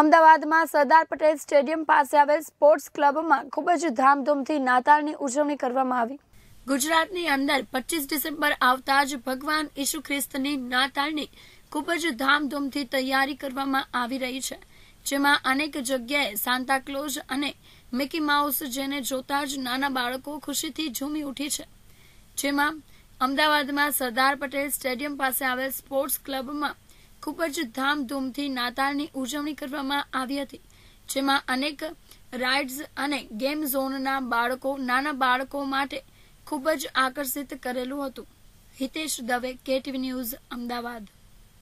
અમદાવાદમાં સરદાર પટેલ સ્ટેડિયમ પાસે આવેલ સ્પોર્ટ્સ ક્લબમાં ખૂબ જ ધામધૂમથી નાતાળની ઉજવણી કરવામાં આવી ગુજરાતની અંદર પચીસ ડિસેમ્બર આવતા જ ભગવાન ઈસુ ખ્રિસ્તની નાતાળની ખૂબ જ ધામધૂમથી તૈયારી કરવામાં આવી રહી છે જેમાં અનેક જગ્યાએ સાન્તાક્લોઝ અને મિકી માઉસ જેને જોતા જ નાના બાળકો ખુશીથી ઝૂમી ઉઠી છે જેમાં અમદાવાદમાં સરદાર પટેલ સ્ટેડિયમ પાસે આવેલ સ્પોર્ટ્સ ક્લબમાં ખૂબ જ ધામધૂમથી નાતાલની ઉજવણી કરવામાં આવી હતી જેમાં અનેક રાઇડ્સ અને ગેમ ઝોનના બાળકો નાના બાળકો માટે ખૂબ જ આકર્ષિત કરેલું હતું હિતેશ દવે કેટવી ન્યૂઝ અમદાવાદ